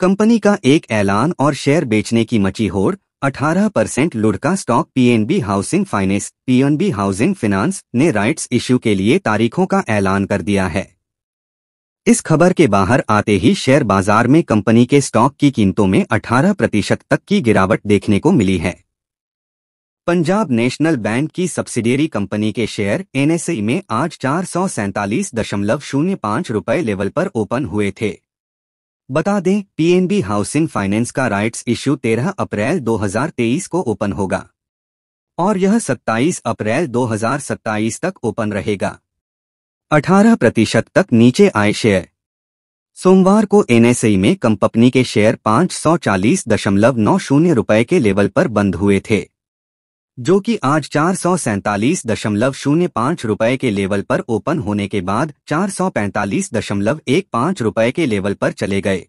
company का एक ऐलान और शेयर बेचने की मची होड़ 18 परसेंट लुढ़का stock PNB housing finance PNB housing finance ने राइट्स इश्यू के लिए तारीखों का ऐलान कर दिया है इस खबर के बाहर आते ही शेयर बाजार में कंपनी के स्टॉक की कीमतों में 18 प्रतिशत तक की गिरावट देखने को मिली है पंजाब नेशनल बैंक की सब्सिडियरी कंपनी के शेयर एनएसई में आज चार सौ दशमलव शून्य पाँच लेवल पर ओपन हुए थे बता दें पीएनबी हाउसिंग फाइनेंस का राइट्स इश्यू 13 अप्रैल 2023 को ओपन होगा और यह 27 अप्रैल 2027 तक ओपन रहेगा 18 प्रतिशत तक नीचे आए शेयर सोमवार को एनएसई में कंपनी के शेयर पांच रुपए के लेवल पर बंद हुए थे जो कि आज चार सौ सैंतालीस दशमलव शून्य पाँच रुपये के लेवल पर ओपन होने के बाद चार सौ पैंतालीस दशमलव एक पाँच रुपये के लेवल पर चले गए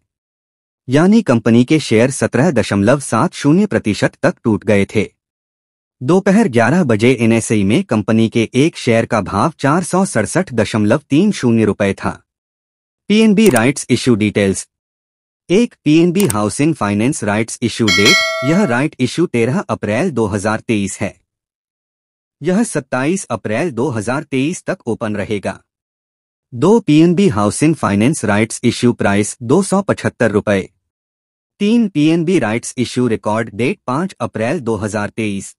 यानी कंपनी के शेयर सत्रह दशमलव सात शून्य प्रतिशत तक टूट गए थे दोपहर ग्यारह बजे एनएसई में कंपनी के एक शेयर का भाव चार सौ सड़सठ दशमलव तीन शून्य रुपये था पीएनबी राइट्स इश्यू डिटेल्स एक PNB housing finance rights issue date यह राइट इशू 13 अप्रैल 2023 है यह 27 अप्रैल 2023 तक ओपन रहेगा दो PNB housing finance rights issue price दो सौ पचहत्तर रूपए तीन PNB rights issue record date 5 अप्रैल 2023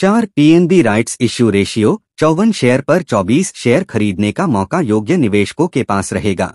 चार पीएनबी राइट्स इशू रेशियो चौवन शेयर पर 24 शेयर खरीदने का मौका योग्य निवेशकों के पास रहेगा